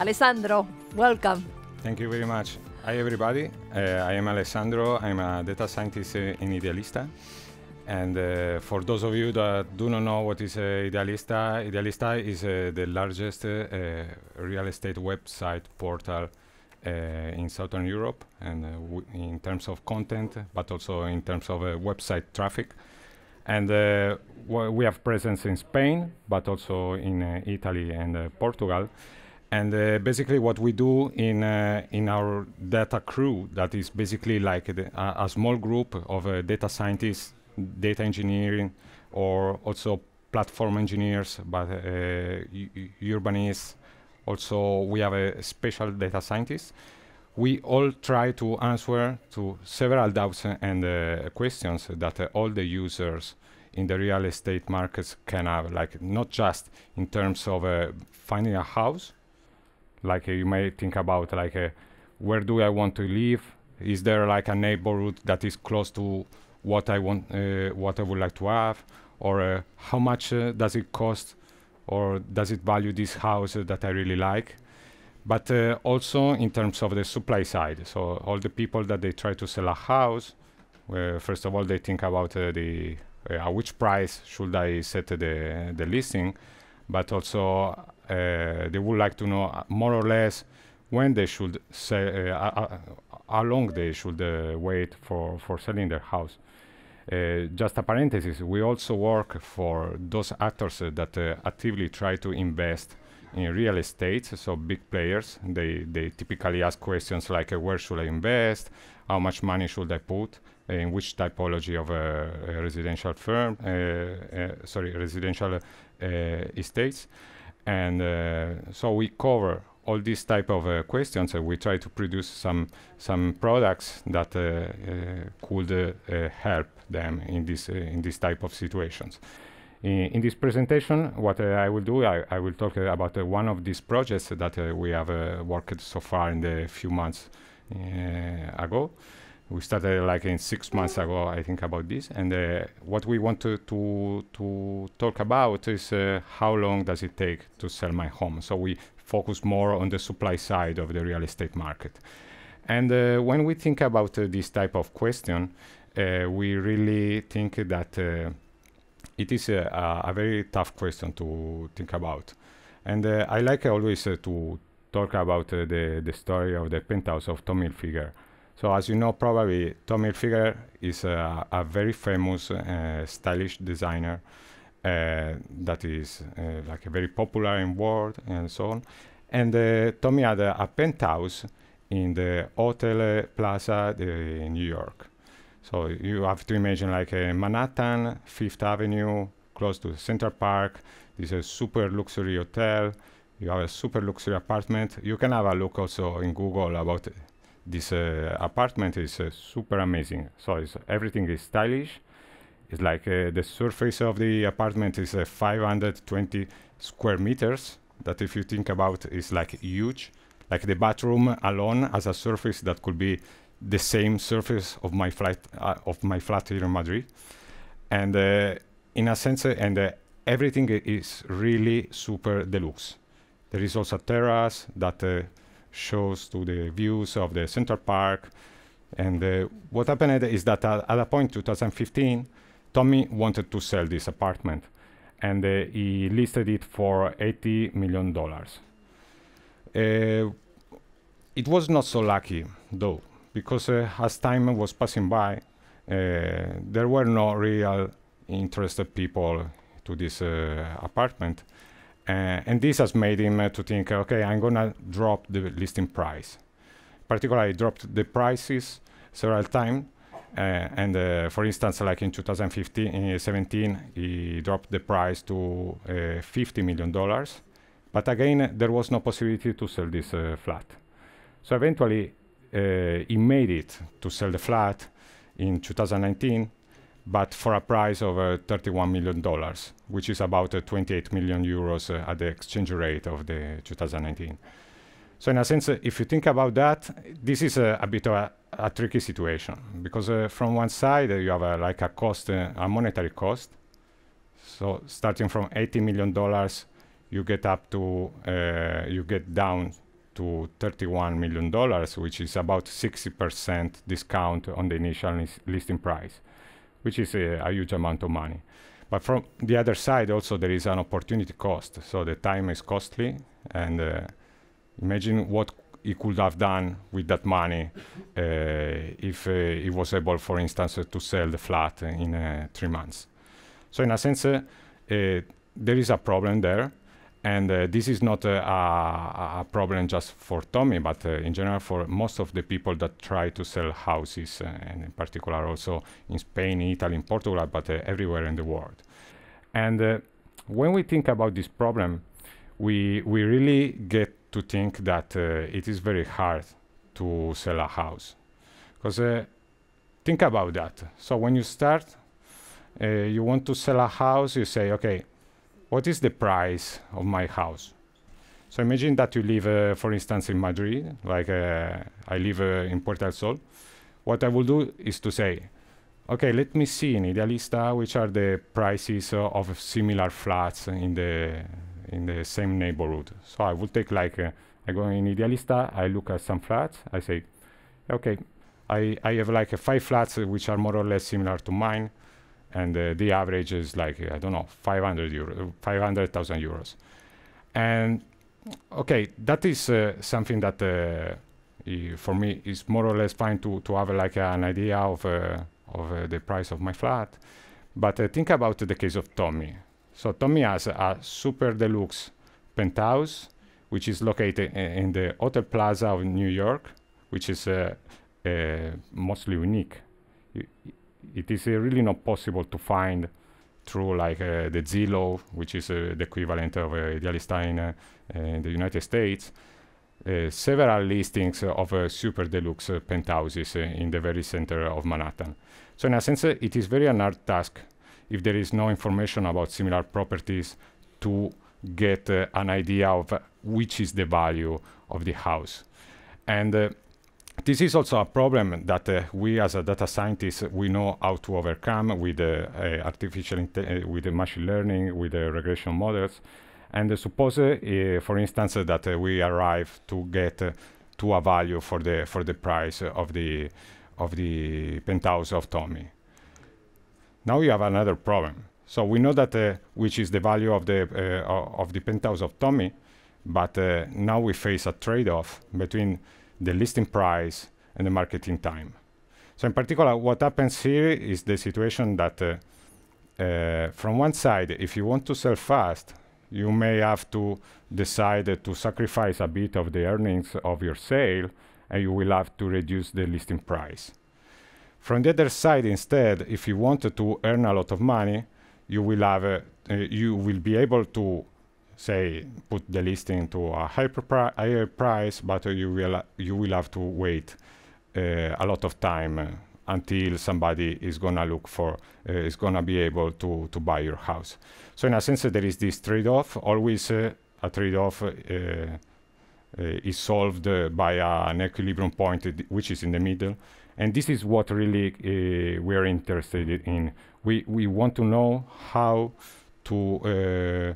Alessandro, welcome. Thank you very much. Hi, everybody. Uh, I am Alessandro. I'm a data scientist uh, in Idealista. And uh, for those of you that do not know what is uh, Idealista, Idealista is uh, the largest uh, real estate website portal in Southern Europe, and in terms of content, but also in terms of website traffic. And we have presence in Spain, but also in Italy and Portugal. And uh, basically, what we do in uh, in our data crew that is basically like a, a, small group of uh, data scientists, data engineering, or also platform engineers, but uh, urbanists. Also, we have a special data scientist. We all try to answer to several doubts and uh, questions that all the users in the real estate markets can have, like not just in terms of uh, finding a house, like you may think about like uh, where do I want to live? Is there like a neighborhood that is close to what I want, uh, what I would like to have, or uh, how much does it cost, or does it value this house that I really like? but uh, also in terms of the supply side. So all the people that they try to sell a house, uh, first of all, they think about uh, the at which price should I set the the listing, but also uh, they would like to know uh, more or less when they should say uh, how long they should wait for for selling their house. Uh, just a parenthesis, we also work for those actors uh, that uh, actively try to invest in real estate, so big players. They, they typically ask questions like where should I invest, how much money should I put, in which typology of a residential firm, sorry, residential estates and uh, so we cover all these type of uh, questions and we try to produce some some products that uh, uh, could uh, help them in this in this type of situations in, in this presentation what I will do I, I will talk about one of these projects that we have worked so far in the few months ago we started like in six months ago, I think, about this. And uh, what we want to, to, to talk about is uh, how long does it take to sell my home. So we focus more on the supply side of the real estate market. And uh, when we think about uh, this type of question, uh, we really think that uh, it is a, a, very tough question to think about. And I like always to talk about the, the story of the penthouse of Tom Hilfiger so as you know, probably Tommy Hilfiger is a, a very famous, uh, stylish designer uh, that is uh, like a very popular in world and so on. And uh, Tommy had a, a, penthouse in the Hotel Plaza in New York. So you have to imagine like a Manhattan, Fifth Avenue, close to Central Park. This is a super luxury hotel. You have a super luxury apartment. You can have a look also in Google about it this uh, apartment is uh, super amazing. So everything is stylish. It's like uh, the surface of the apartment is uh, 520 square meters. That if you think about is like huge. Like the bathroom alone has a surface that could be the same surface of my flat uh, of my flat here in Madrid. And uh, in a sense, and everything is really super deluxe. There is also a terrace that shows to the views of the Center Park. And uh, what happened is that uh, at a point 2015, Tommy wanted to sell this apartment and uh, he listed it for 80 million dollars. Uh, it was not so lucky though, because uh, as time was passing by, uh, there were no real interested people to this apartment uh, and this has made him uh, to think, okay, I'm gonna drop the listing price. Particularly, I dropped the prices several times. Uh, and for instance, like in 2017, he dropped the price to 50 million dollars. But again, there was no possibility to sell this flat. So eventually, he made it to sell the flat in 2019 but for a price of uh, 31 million dollars, which is about uh, 28 million euros uh, at the exchange rate of the 2019. So in a sense, uh, if you think about that, this is uh, a bit of a, a tricky situation because uh, from one side you have like a cost, a monetary cost. So starting from 80 million dollars, you get up to you get down to 31 million dollars, which is about 60% discount on the initial listing price which is a, uh, a huge amount of money. But from the other side, also there is an opportunity cost. So the time is costly, and uh, imagine what he could have done with that money uh, if uh, he was able, for instance, uh, to sell the flat in uh, three months. So in a sense, there is a problem there. And uh, this is not uh, a, a, problem just for Tommy, but uh, in general for most of the people that try to sell houses, uh, and in particular also in Spain, in Italy, in Portugal, but uh, everywhere in the world. And uh, when we think about this problem, we, we really get to think that it is very hard to sell a house. Because think about that. So when you start, you want to sell a house, you say, okay, what is the price of my house? So imagine that you live, uh, for instance, in Madrid, like uh, I live uh, in Puerto del Sol. What I will do is to say, okay, let me see in Idealista which are the prices uh, of similar flats in the in the same neighborhood. So I will take like, uh, I go in Idealista, I look at some flats, I say, okay, I, I have like five flats which are more or less similar to mine and uh, the average is like I don't know 500 euro 500,000 euros and okay that is uh, something that uh, for me is more or less fine to, to have like an idea of uh, of uh, the price of my flat but uh, think about the case of Tommy so Tommy has a super deluxe penthouse which is located in the Hotel Plaza of New York which is mostly unique it is uh, really not possible to find through like uh, the Zillow, which is uh, the equivalent of Idealistine in the United States, several listings of super deluxe penthouses in the very center of Manhattan. So in a sense, it is very an hard task if there is no information about similar properties to get uh, an idea of which is the value of the house. And uh, this is also a problem that uh, we as a data scientist, we know how to overcome with uh, artificial uh, with machine learning with regression models and uh, suppose for instance that we arrive to get to a value for the for the price of the of the penthouse of Tommy. Now you have another problem. So we know that uh, which is the value of the uh, of the penthouse of Tommy, but uh, now we face a trade-off between the listing price, and the marketing time. So in particular, what happens here is the situation that uh, uh, from one side, if you want to sell fast, you may have to decide to sacrifice a bit of the earnings of your sale and you will have to reduce the listing price. From the other side, instead, if you want to earn a lot of money, you will have uh, uh you will be able to say put the listing to a pri higher price, but uh, you will you will have to wait uh, a lot of time uh, until somebody is gonna look for uh, is gonna be able to to buy your house. So in a sense, there is this trade-off. Always a trade-off. is solved by an equilibrium point which is in the middle and this is what really uh, we're interested in. We we want to know how to uh,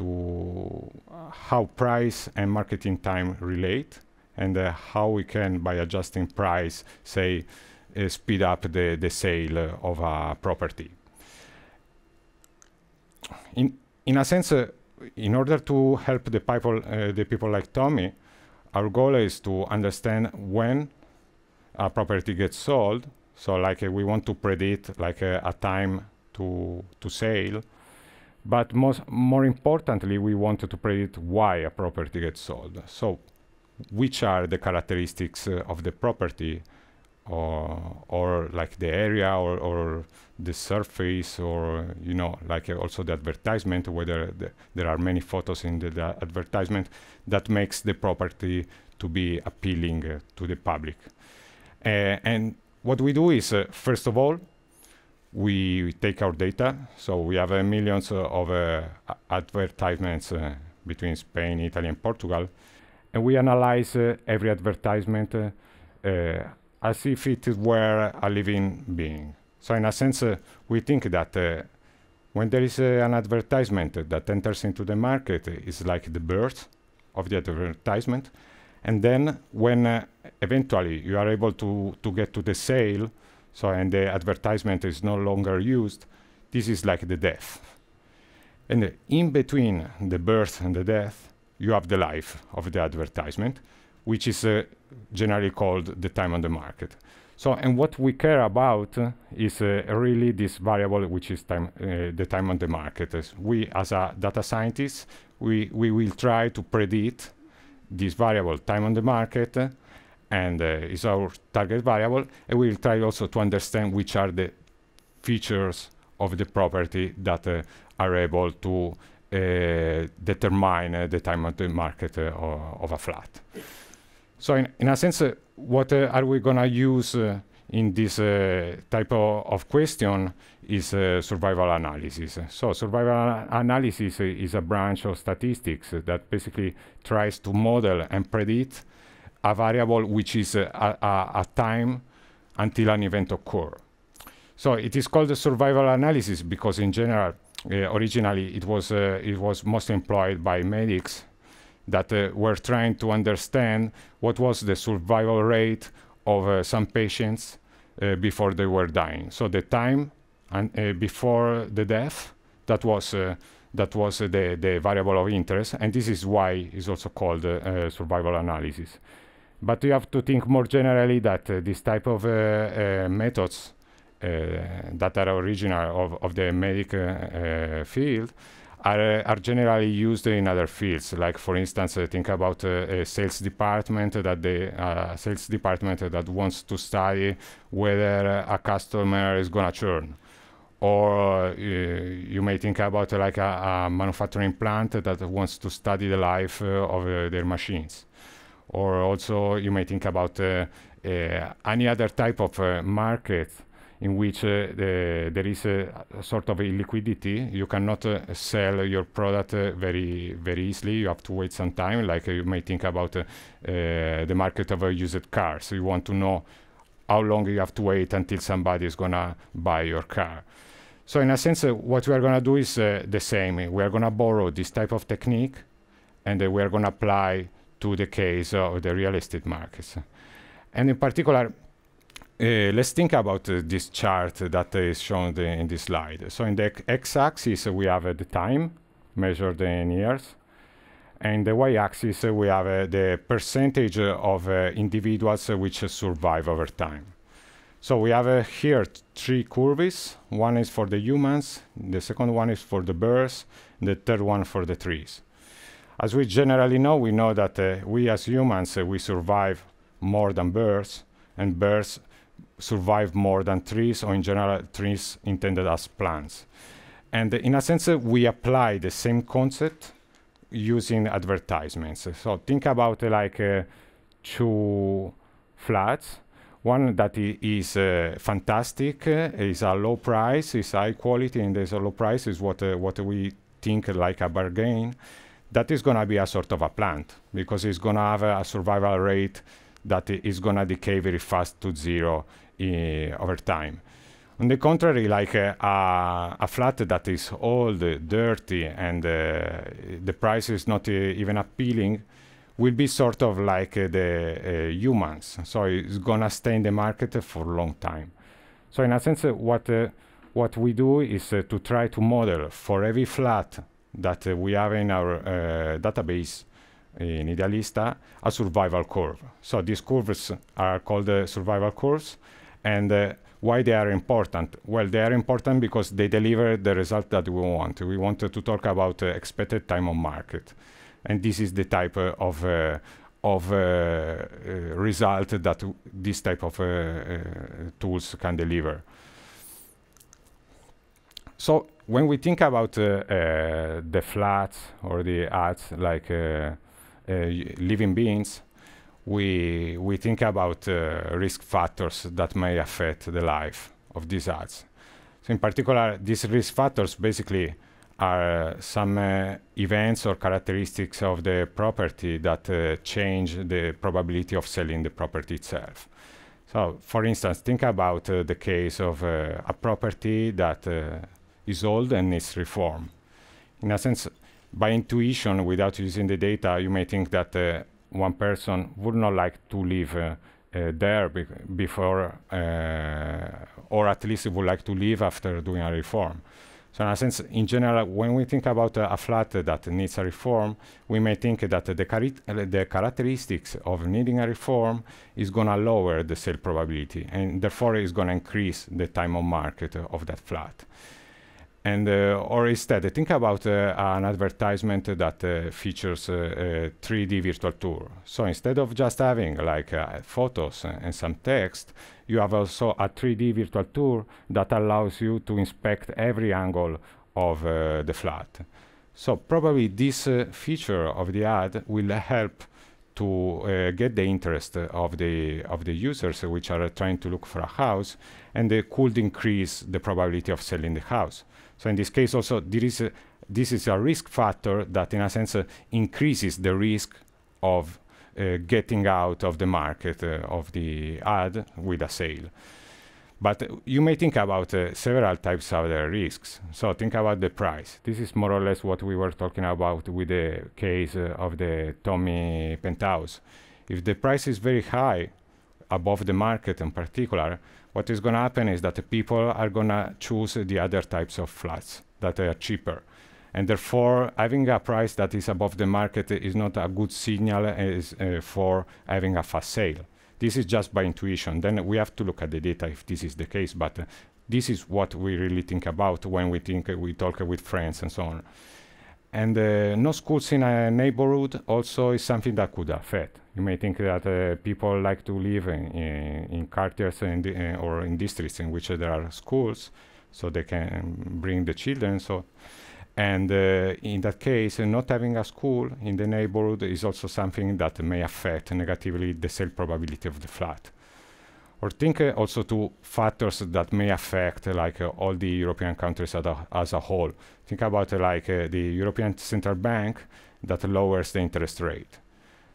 to uh, how price and marketing time relate and uh, how we can, by adjusting price, say, uh, speed up the, the sale uh, of a property. In, in a sense, uh, in order to help the people, uh, the people like Tommy, our goal is to understand when a property gets sold. So like we want to predict like a time to, to sale but most, more importantly, we wanted to predict why a property gets sold. So which are the characteristics uh, of the property or, uh, or like the area or, or, the surface or, you know, like uh, also the advertisement, whether the, there are many photos in the, the, advertisement that makes the property to be appealing uh, to the public. Uh, and what we do is, uh, first of all, we take our data. So we have uh, millions uh, of uh, advertisements uh, between Spain, Italy, and Portugal. And we analyze uh, every advertisement uh, as if it were a living being. So, in a sense, we think that when there is an advertisement that enters into the market, it's like the birth of the advertisement. And then, when eventually you are able to, to get to the sale, so, and the advertisement is no longer used. This is like the death. And uh, in between the birth and the death, you have the life of the advertisement, which is uh, generally called the time on the market. So, and what we care about uh, is uh, really this variable, which is time, uh, the time on the market. As we, as a data scientist, we, we will try to predict this variable time on the market and uh, is our target variable. And we'll try also to understand which are the features of the property that uh, are able to uh, determine uh, the time of the market uh, of a flat. So in, in a sense, uh, what are we going to use in this type of, of, question is survival analysis. So survival analysis is a branch of statistics that basically tries to model and predict a variable which is uh, a, a, a time until an event occurs. So it is called a survival analysis because in general, uh, originally it was, uh, it was mostly employed by medics that uh, were trying to understand what was the survival rate of uh, some patients uh, before they were dying. So the time and, before the death, that was, that was the, the variable of interest. And this is why it's also called survival analysis. But you have to think more generally that uh, this type of uh, uh, methods uh, that are original of, of the medical field are, are generally used in other fields. Like for instance, think about a sales department that the sales department that wants to study whether a customer is gonna churn or uh, you may think about uh, like a, a, manufacturing plant that wants to study the life uh, of their machines. Or also you may think about uh, uh, any other type of uh, market in which the, there is a, a, sort of illiquidity. You cannot sell your product very very easily. You have to wait some time. Like you may think about the market of used cars. You want to know how long you have to wait until somebody is gonna buy your car. So in a sense, uh, what we are gonna do is uh, the same. We are gonna borrow this type of technique, and uh, we are gonna apply to the case of the real estate markets. And in particular, uh, let's think about uh, this chart that is shown the, in this slide. So in the x-axis, we have uh, the time measured in years. And the y-axis, we have uh, the percentage of uh, individuals which survive over time. So we have here three curves. One is for the humans, the second one is for the birds, the third one for the trees. As we generally know, we know that uh, we as humans, uh, we survive more than birds, and birds survive more than trees, or in general, trees intended as plants. And uh, in a sense, uh, we apply the same concept using advertisements. So think about uh, like uh, two flats, one that is uh, fantastic, uh, is a low price, is high quality, and there's a low price is what uh, what we think like a bargain that is going to be a sort of a plant because it's going to have a, survival rate that is going to decay very fast to zero over time. On the contrary, like uh, a, flat that is old, dirty, and uh, the price is not uh, even appealing, will be sort of like uh, the humans. So it's gonna stay in the market for a long time. So in a sense, what what we do is to try to model for every flat that uh, we have in our uh, database in Idealista a survival curve. So these curves are called uh, survival curves. And uh, why they are important? Well, they are important because they deliver the result that we want. We wanted to talk about uh, expected time on market. And this is the type uh, of, of result that this type of tools can deliver. So when we think about uh, uh, the flats or the arts like uh, living beings, we, we think about risk factors that may affect the life of these arts. So in particular, these risk factors basically are some uh, events or characteristics of the property that uh, change the probability of selling the property itself. So, for instance, think about uh, the case of a property that is old and needs reform. In a sense, by intuition, without using the data, you may think that uh, one person would not like to live uh, uh, there be before, uh, or at least would like to live after doing a reform. So in a sense, in general, when we think about a flat that needs a reform, we may think that the, the characteristics of needing a reform is going to lower the sale probability, and therefore is going to increase the time on market of that flat and uh, or instead think about uh, an advertisement that uh, features a uh, 3d uh, virtual tour so instead of just having like uh, photos and some text you have also a 3d virtual tour that allows you to inspect every angle of the flat so probably this feature of the ad will help to get the interest of the of the users which are trying to look for a house and it could increase the probability of selling the house so in this case also there is a, this is a risk factor that in a sense uh, increases the risk of uh, getting out of the market uh, of the ad with a sale. But uh, you may think about uh, several types of the risks. So think about the price. This is more or less what we were talking about with the case uh, of the Tommy penthouse. If the price is very high, above the market in particular, what is going to happen is that the people are going to choose the other types of flats that are cheaper. And therefore, having a price that is above the market is not a good signal as, uh, uh, for having a fast sale. This is just by intuition. Then we have to look at the data if this is the case. But uh, this is what we really think about when we think uh, we talk with friends and so on. And uh, no schools in a neighborhood also is something that could affect. You may think that uh, people like to live in, in, in uh, or in districts in which there are schools, so they can bring the children. So, and uh, in that case, uh, not having a school in the neighborhood is also something that may affect negatively the sale probability of the flat or think uh, also to factors that may affect uh, like uh, all the European countries a, as a, whole. Think about uh, like uh, the European Central Bank that lowers the interest rate.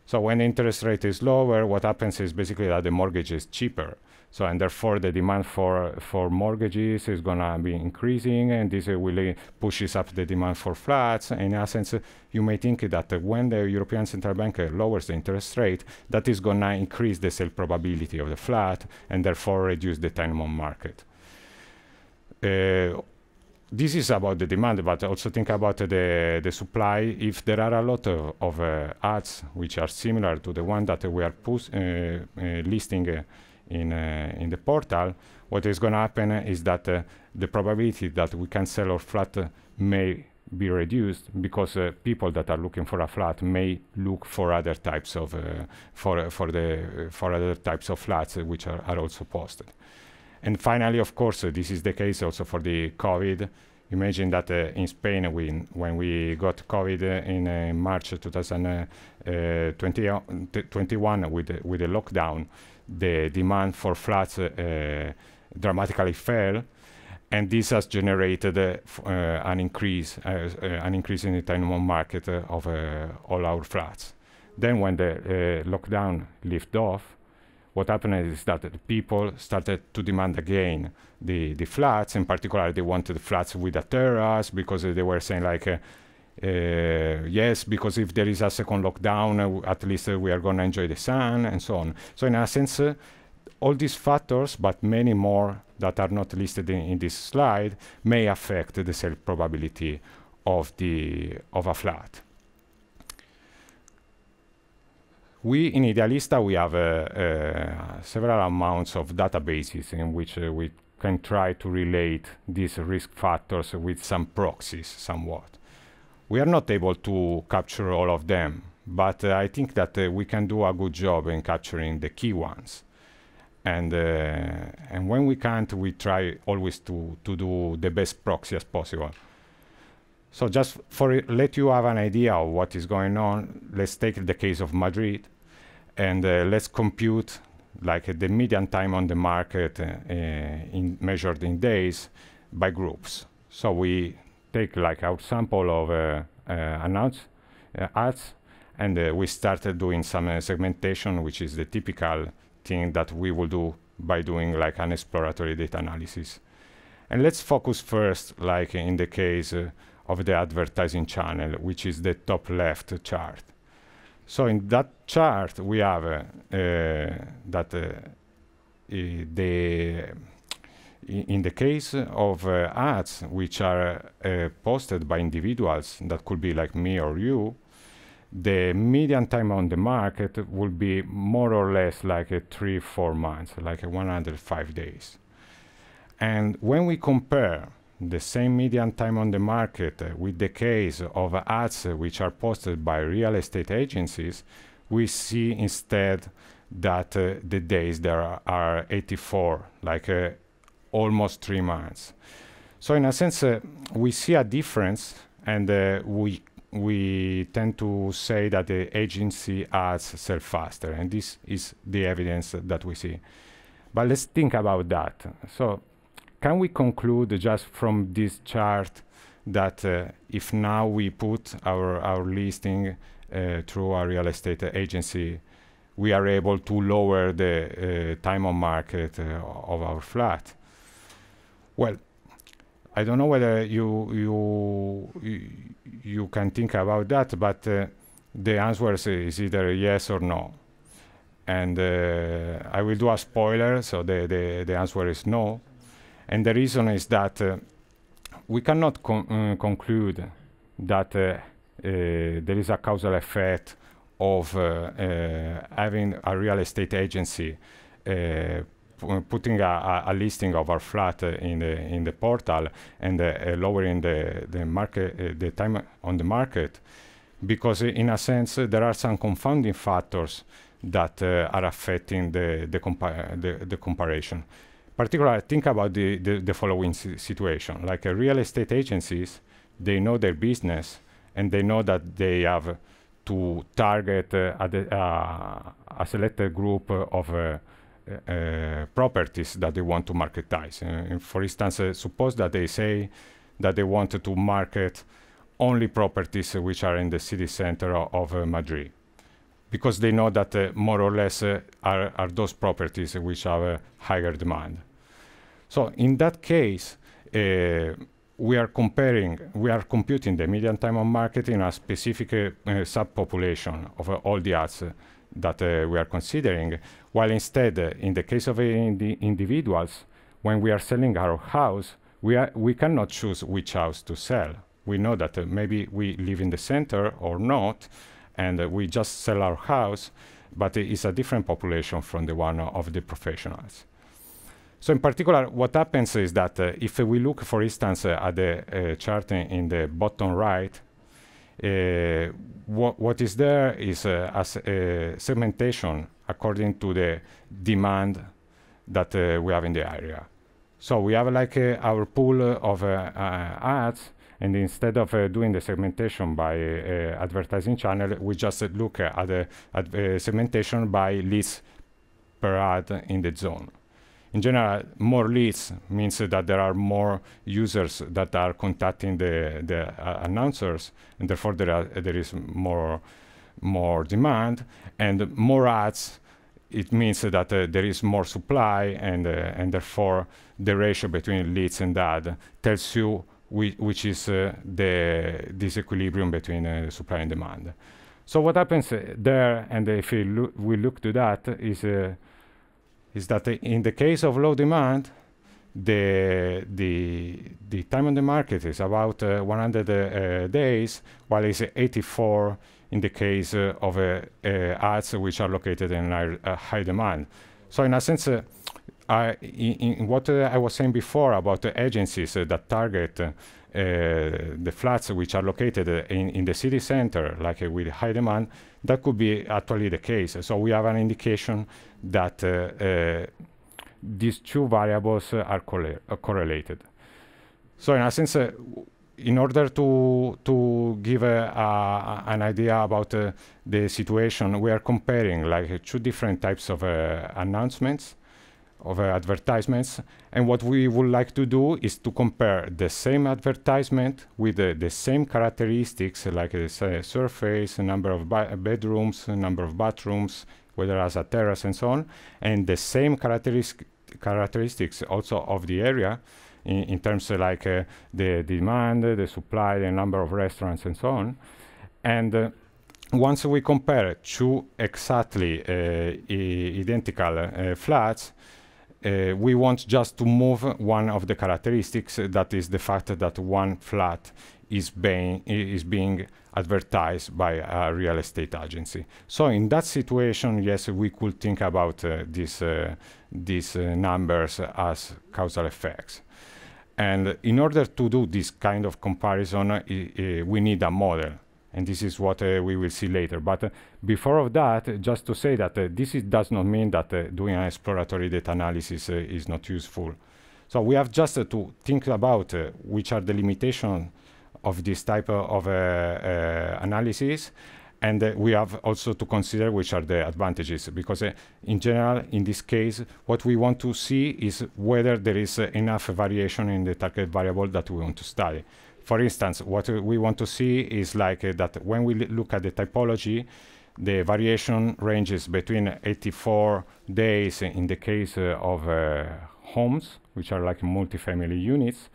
So when the interest rate is lower, what happens is basically that the mortgage is cheaper. So and therefore the demand for for mortgages is going to be increasing, and this will pushes up the demand for flats. In essence, you may think that when the European Central Bank lowers the interest rate, that is going to increase the sale probability of the flat, and therefore reduce the time on market. Uh, this is about the demand, but also think about the, the supply. If there are a lot of, of uh, ads which are similar to the one that we are uh, listing in, uh, in the portal, what is going to happen is that uh, the probability that we can sell our flat may be reduced because uh, people that are looking for a flat may look for other types of uh, for uh, for the for other types of flats which are, are also posted and finally of course uh, this is the case also for the covid imagine that in spain we when we got covid in march 2021 with with the lockdown the demand for flats uh, dramatically fell, and this has generated uh, uh, an increase an increase in the tenant market of all our flats. Then, when the lockdown lifted off, what happened is that the people started to demand again the the flats. In particular, they wanted flats with a terrace because they were saying like Eh, yes, because if there is a second lockdown, uh, at least uh, we are going to enjoy the sun and so on. So in essence, uh, all these factors, but many more that are not listed in, in this slide, may affect the sale probability of, the, of a flat. We in Idealista we have uh, uh, several amounts of databases in which uh, we can try to relate these risk factors with some proxies somewhat we are not able to capture all of them, but uh, I think that uh, we can do a good job in capturing the key ones. And uh, and when we can't, we try always to to do the best proxy as possible. So just for let you have an idea of what is going on, let's take the case of Madrid, and uh, let's compute like the median time on the market uh, in measured in days by groups. So we take like our sample of uh, uh ads uh, and uh, we started doing some segmentation, which is the typical thing that we will do by doing like an exploratory data analysis. And let's focus first, like in the case of the advertising channel, which is the top left chart. So in that chart, we have that the in the case of uh, ads which are uh, posted by individuals that could be like me or you the median time on the market will be more or less like a uh, three four months like uh, 105 days and when we compare the same median time on the market uh, with the case of ads which are posted by real estate agencies we see instead that uh, the days there are, are 84 like almost three months. So in a sense, uh, we see a difference, and uh, we we tend to say that the agency has sell faster, and this is the evidence that we see. But let's think about that. So, can we conclude just from this chart that uh, if now we put our our listing uh, through a real estate agency, we are able to lower the uh, time on market uh, of our flat? Well, I don't know whether you you you can think about that, but uh, the answer is either yes or no. And uh, I will do a spoiler, so the, the, the, answer is no. And the reason is that uh, we cannot con uh, conclude that uh, uh, there is a causal effect of having a real estate agency putting a, a, listing of our flat uh, in the in the portal and uh, uh, lowering the the market uh, the time on the market because in a sense there are some confounding factors that uh, are affecting the the, compa the, the comparison particularly think about the the, the following si situation like uh, real estate agencies they know their business and they know that they have to target a, a, selected group of uh, properties that they want to marketize. Uh, for instance, uh, suppose that they say that they want to market only properties which are in the city center of, of Madrid because they know that uh, more or less uh, are, are, those properties which have a higher demand. So in that case, uh, we are comparing, we are computing the median time on market in a specific subpopulation of all the ads that we are considering while instead, uh, in the case of indi individuals, when we are selling our house, we, are, we cannot choose which house to sell. We know that uh, maybe we live in the center or not, and uh, we just sell our house, but it's a different population from the one of the professionals. So in particular, what happens is that uh, if we look, for instance, uh, at the uh, chart in, in the bottom right, uh, what, what is there is uh, a, uh, segmentation according to the demand that uh, we have in the area. So we have like uh, our pool of uh, ads and instead of uh, doing the segmentation by uh, advertising channel, we just uh, look at the segmentation by leads per ad in the zone. In general, more leads means that there are more users that are contacting the, the announcers, and therefore there, are, there is more more demand, and more ads, it means that uh, there is more supply, and, uh, and therefore the ratio between leads and ad tells you which, which is uh, the disequilibrium between supply and demand. So what happens there, and if we, look, we look to that, is, is that in the case of low demand, the the the time on the market is about uh, 100 uh, days, while it's 84 in the case uh, of uh, uh, ads which are located in high demand. So in a sense, I, in, in, what I was saying before about the agencies that target the flats which are located in, in the city center, like with high demand, that could be actually the case. So we have an indication that these two variables are correlated. So in a sense, uh, in order to to give uh, uh, an idea about uh, the situation, we are comparing like two different types of uh, announcements, of uh, advertisements, and what we would like to do is to compare the same advertisement with the same characteristics, like the surface, number of bedrooms, number of bathrooms, whether as a terrace and so on, and the same characteristic characteristics also of the area in, in terms of like uh, the demand, the supply, the number of restaurants and so on. And uh, once we compare two exactly uh, identical uh, flats, we want just to move one of the characteristics, that is the fact that one flat is being, is being advertised by a real estate agency. So in that situation, yes, we could think about uh, uh, these uh, numbers as causal effects. And in order to do this kind of comparison, we need a model. And this is what uh, we will see later. But uh, before of that, just to say that uh, this does not mean that doing an exploratory data analysis is not useful. So we have just to think about which are the limitations of this type of uh, uh, analysis and uh, we have also to consider which are the advantages because uh, in general in this case what we want to see is whether there is uh, enough variation in the target variable that we want to study for instance what we want to see is like uh, that when we look at the typology the variation ranges between 84 days in the case of homes which are like multifamily units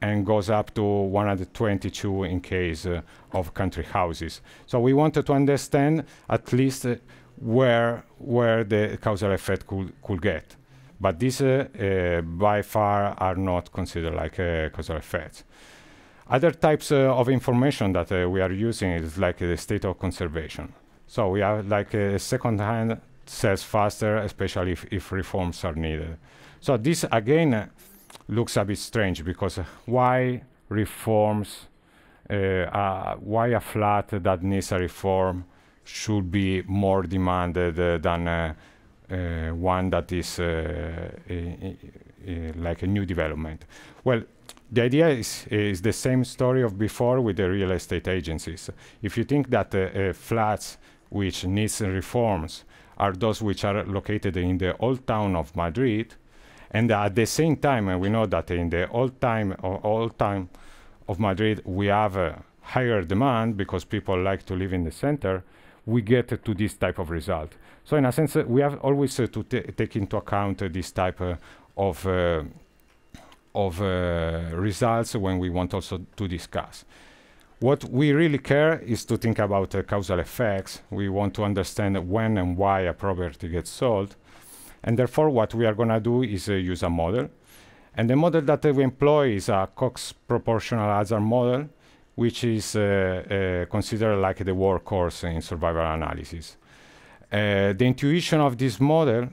and goes up to 122 in case uh, of country houses. So we wanted to understand at least uh, where where the causal effect could could get, but these uh, uh, by far are not considered like uh, causal effects. Other types uh, of information that we are using is like the state of conservation. So we have like a second hand cells faster, especially if, if reforms are needed. So this again looks a bit strange because uh, why reforms, uh, why a flat that needs a reform should be more demanded uh, than uh, one that is like a new development? Well, the idea is, is the same story of before with the real estate agencies. If you think that uh, uh, flats which needs reforms are those which are located in the old town of Madrid, and at the same time, we know that in the old time, old time of Madrid, we have a higher demand because people like to live in the center. We get to this type of result. So in a sense, uh, we have always uh, to take into account uh, this type of of results when we want also to discuss. What we really care is to think about uh, causal effects. We want to understand when and why a property gets sold. And therefore, what we are going to do is uh, use a model. And the model that we employ is a Cox proportional hazard model, which is uh, uh, considered like the workhorse in survival analysis. the intuition of this model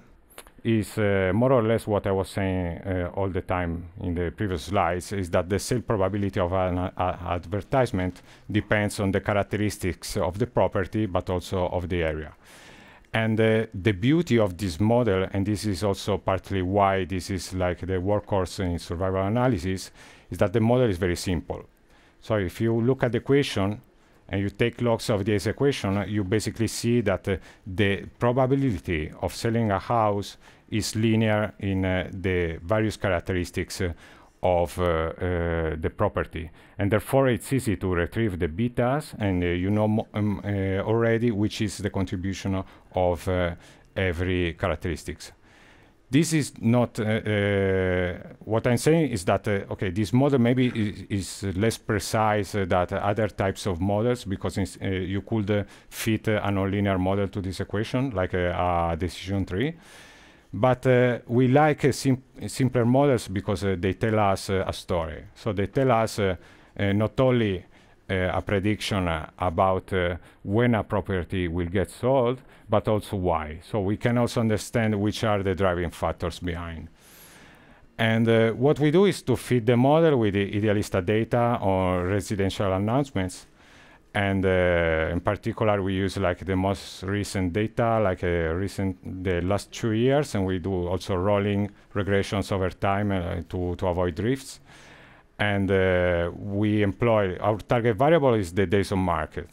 is uh, more or less what I was saying uh, all the time in the previous slides is that the sale probability of an advertisement depends on the characteristics of the property but also of the area. And uh, the beauty of this model, and this is also partly why this is like the workhorse in survival analysis, is that the model is very simple. So if you look at the equation and you take logs of this equation, you basically see that uh, the probability of selling a house is linear in uh, the various characteristics uh, of uh, uh, the property. And therefore, it's easy to retrieve the betas, and you know um, already which is the contribution of uh, every characteristics. This is not uh, uh, what I'm saying is that okay, this model maybe is, is less precise than other types of models because you could fit a nonlinear model to this equation like a decision tree but uh, we like uh, sim simpler models because uh, they tell us a story. So they tell us not only a prediction about when a property will get sold but also why. So we can also understand which are the driving factors behind. And uh, what we do is to feed the model with the Idealista data or residential announcements. And uh, in particular, we use like the most recent data, like uh, recent the last two years, and we do also rolling regressions over time uh, to to avoid drifts. And uh, we employ our target variable is the days on market,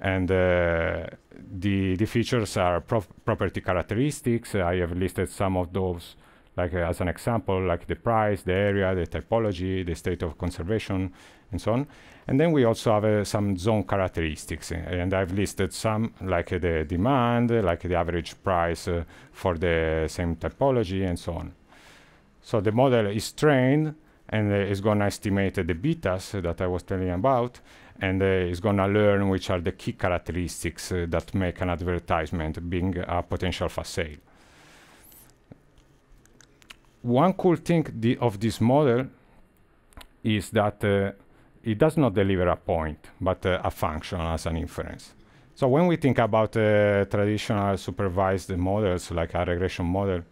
and uh, the the features are property characteristics. I have listed some of those, like uh, as an example, like the price, the area, the typology, the state of conservation, and so on. And then we also have uh, some zone characteristics, uh, and I've listed some like uh, the demand, like the average price uh, for the same typology, and so on. So the model is trained and uh, it's going to estimate the betas that I was telling about, and uh, it's going to learn which are the key characteristics uh, that make an advertisement being a potential for sale. One cool thing the, of this model is that uh, it does not deliver a point, but uh, a function as an inference. So when we think about uh, traditional supervised models like a regression model,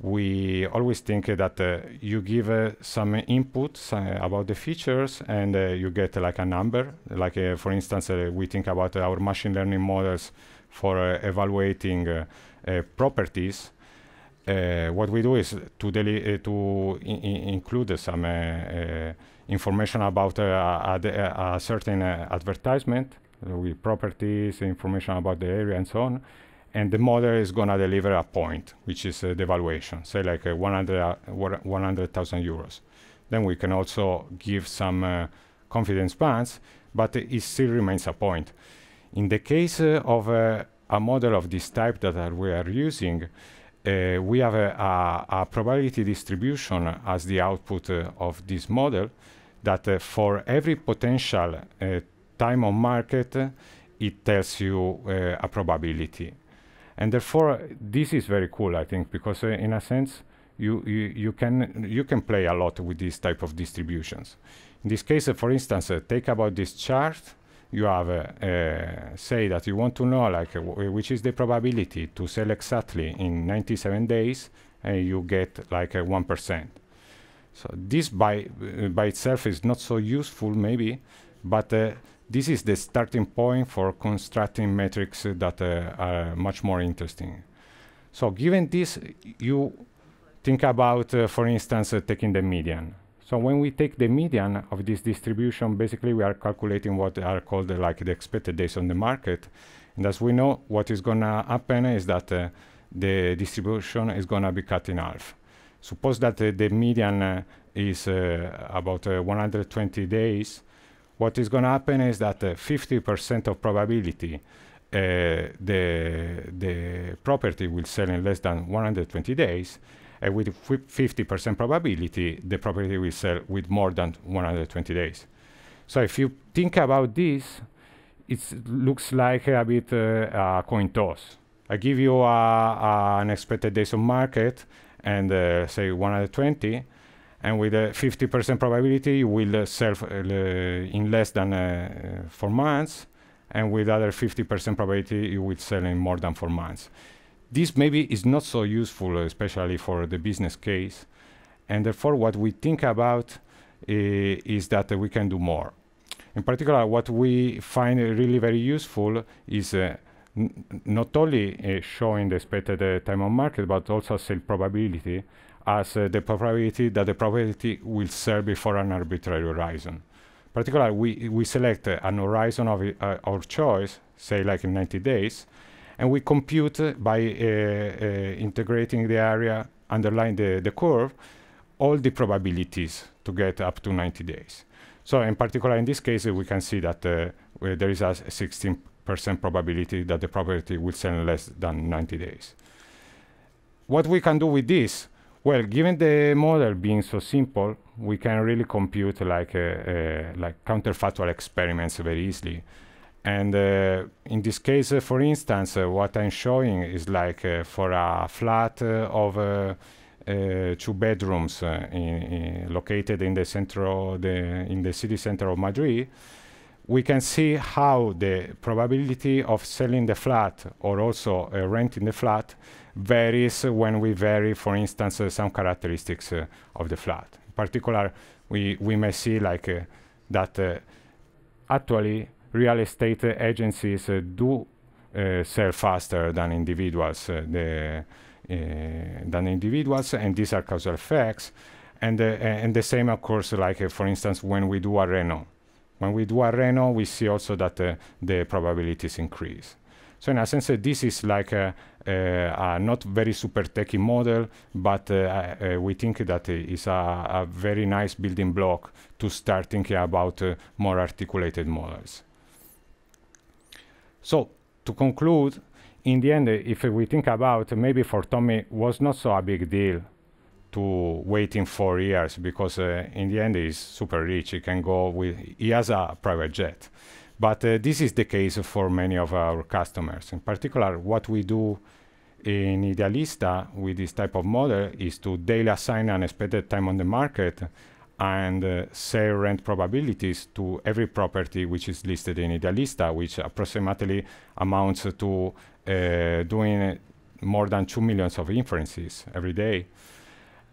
we always think that uh, you give uh, some input uh, about the features and you get like a number. Like for instance, we think about our machine learning models for evaluating properties. what we do is to, to in include some information about a, a, a, certain advertisement with properties, information about the area, and so on and the model is going to deliver a point, which is uh, the valuation, say like uh, 100,000 uh, 100, euros. Then we can also give some uh, confidence bands, but it still remains a point. In the case uh, of a model of this type that we are using, we have a, a, a, probability distribution as the output of this model that for every potential time on market, it tells you uh, a probability and therefore this is very cool i think because uh, in a sense you, you you can you can play a lot with these type of distributions in this case uh, for instance uh, take about this chart you have uh, uh, say that you want to know like uh, which is the probability to sell exactly in 97 days and you get like a 1% so this by by itself is not so useful maybe but this is the starting point for constructing metrics that uh, are much more interesting. So given this, you think about, uh, for instance, uh, taking the median. So when we take the median of this distribution, basically we are calculating what are called uh, like the expected days on the market. And as we know, what is going to happen is that uh, the distribution is going to be cut in half. Suppose that uh, the median is about 120 days what is going to happen is that 50% uh, of probability uh, the, the property will sell in less than 120 days, and with 50% probability, the property will sell with more than 120 days. So if you think about this, it looks like a bit uh, a coin toss. I give you uh, uh, an expected days on market and uh, say 120, and with a 50% probability you will uh, sell uh, in less than uh, four months and with other 50% probability you will sell in more than four months. This maybe is not so useful, uh, especially for the business case, and therefore what we think about uh, is that we can do more. In particular, what we find really very useful is uh, not only showing the expected time on market, but also sale probability as uh, the probability that the probability will serve before an arbitrary horizon. Particularly, we, we select uh, an horizon of uh, our choice, say like in 90 days, and we compute by integrating the area underlying the, the curve all the probabilities to get up to 90 days. So in particular, in this case, uh, we can see that uh, there is a 16% probability that the property will sell less than 90 days. What we can do with this well, given the model being so simple, we can really compute like uh, uh, like counterfactual experiments very easily. And uh, in this case, uh, for instance, uh, what I'm showing is like uh, for a flat of two bedrooms in, in located in the central the in the city center of Madrid. We can see how the probability of selling the flat or also renting the flat varies when we vary, for instance, uh, some characteristics uh, of the flood. In particular, we, we may see like uh, that actually real estate agencies do sell faster than individuals. the, than individuals, and these are causal effects. And, uh, and the same, of course, like uh, for instance, when we do a reno, when we do a reno, we see also that uh, the probabilities increase. So in a sense, this is like a, uh, a not very super techy model, but uh, uh, we think that is a, a, very nice building block to start thinking about more articulated models. So to conclude, in the end, if we think about maybe for Tommy was not so a big deal to wait in four years because uh, in the end he's super rich. He can go with he has a private jet, but uh, this is the case for many of our customers. In particular, what we do in Idealista with this type of model is to daily assign an expected time on the market and uh, sale rent probabilities to every property which is listed in Idealista, which approximately amounts to uh, doing more than 2 millions of inferences every day.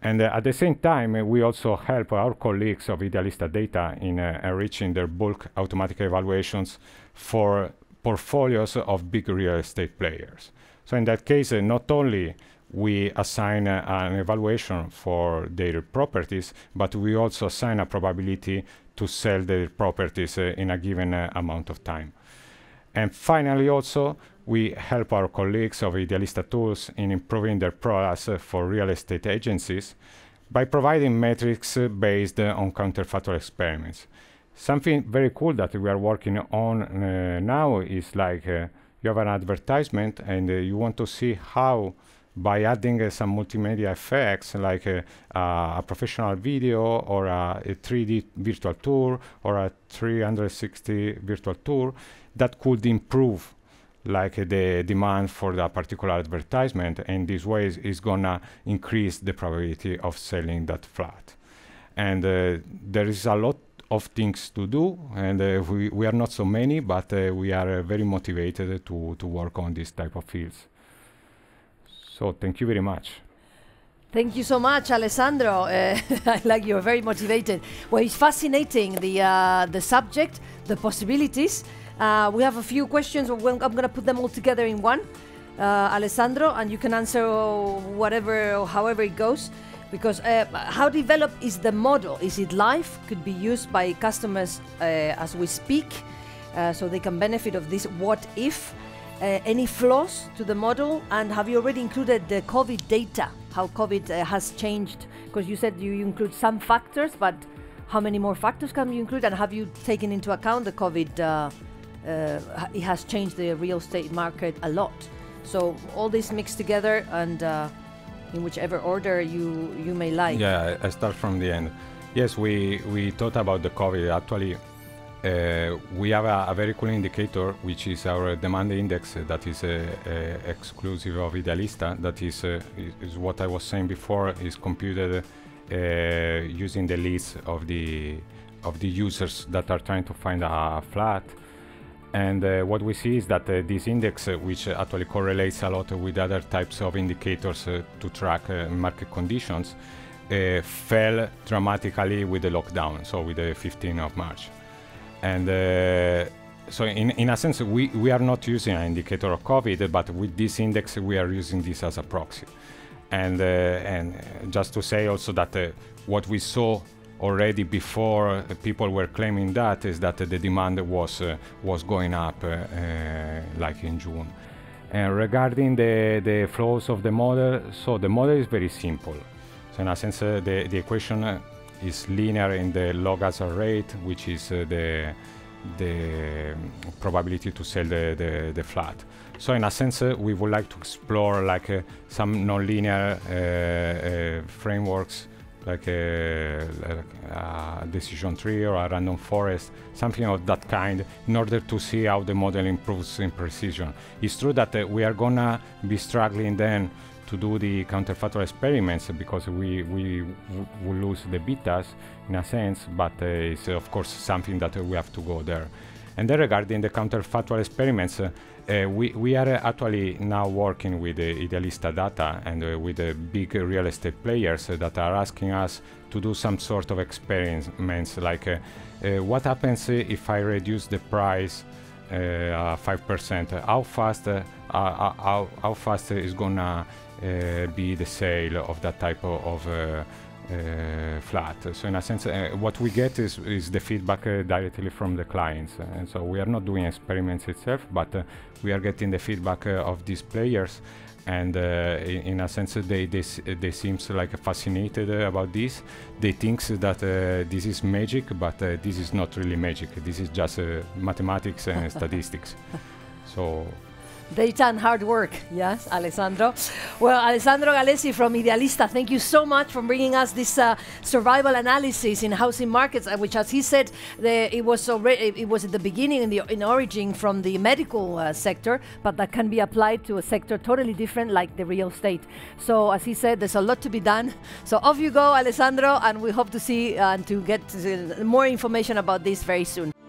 And uh, at the same time, uh, we also help our colleagues of Idealista Data in uh, enriching their bulk automatic evaluations for portfolios of big real estate players. So in that case, uh, not only we assign uh, an evaluation for their properties, but we also assign a probability to sell their properties uh, in a given uh, amount of time. And finally, also, we help our colleagues of Idealista Tools in improving their products uh, for real estate agencies by providing metrics uh, based on counterfactual experiments. Something very cool that we are working on now is like you have an advertisement and uh, you want to see how by adding uh, some multimedia effects like uh, uh, a professional video or a, a, 3D virtual tour or a 360 virtual tour that could improve like the demand for that particular advertisement and this way is, is gonna increase the probability of selling that flat and uh, there is a lot of things to do, and uh, we, we are not so many, but uh, we are uh, very motivated to, to work on this type of fields. So thank you very much. Thank you so much, Alessandro. Uh, I like you're very motivated. Well, it's fascinating, the, uh, the subject, the possibilities. Uh, we have a few questions. I'm going to put them all together in one, Alessandro, and you can answer whatever, however it goes. Because uh, how developed is the model? Is it live? Could be used by customers uh, as we speak, uh, so they can benefit of this what if. Uh, any flaws to the model? And have you already included the COVID data? How COVID uh, has changed? Because you said you include some factors, but how many more factors can you include? And have you taken into account the COVID? Uh, it has changed the real estate market a lot. So all this mixed together and in whichever order you, you may like. Yeah, I, start from the end. Yes, we, we thought about the COVID. Actually, uh, we have a, a, very cool indicator, which is our demand index uh, that is uh, uh exclusive of Idealista. That uh, is, is, what I was saying before, is computed uh, using the list of the, of the users that are trying to find a flat and uh, what we see is that uh, this index, uh, which uh, actually correlates a lot with other types of indicators uh, to track uh, market conditions, fell dramatically with the lockdown, so with the 15th of March. And so in, in a sense, we, we are not using an indicator of COVID, but with this index, we are using this as a proxy. And, and just to say also that what we saw already before uh, people were claiming that is that the demand was uh, was going up uh, like in June. And regarding the, the flows of the model, so the model is very simple. So in a sense, the, the equation is linear in the log hazard rate, which is the the probability to sell the, the, the, flat. So in a sense, uh, we would like to explore like uh, some nonlinear uh, frameworks like a, a decision tree or a random forest, something of that kind, in order to see how the model improves in precision. It's true that uh, we are gonna be struggling then to do the counterfactual experiments because we we, will lose the betas in a sense, but uh, it's of course something that we have to go there. And then regarding the counterfactual experiments. Uh, uh, we, we are actually now working with Idealista Data and uh, with the big real estate players that are asking us to do some sort of experiments like uh, what happens if I reduce the price 5%? How fast, how, how fast is gonna be the sale of that type of, of uh, flat. So in a sense, uh, what we get is, is the feedback uh, directly from the clients. And so we are not doing experiments itself, but we are getting the feedback of these players. And in, in, a sense, they, they, they seems like fascinated about this. They think that this is magic, but this is not really magic. This is just mathematics and statistics. So They've done hard work, yes, Alessandro. Well, Alessandro Galesi from Idealista, thank you so much for bringing us this uh, survival analysis in housing markets, uh, which, as he said, the, it was already it was at the beginning in the in origin from the medical uh, sector, but that can be applied to a sector totally different, like the real estate. So, as he said, there's a lot to be done. So off you go, Alessandro, and we hope to see uh, and to get uh, more information about this very soon.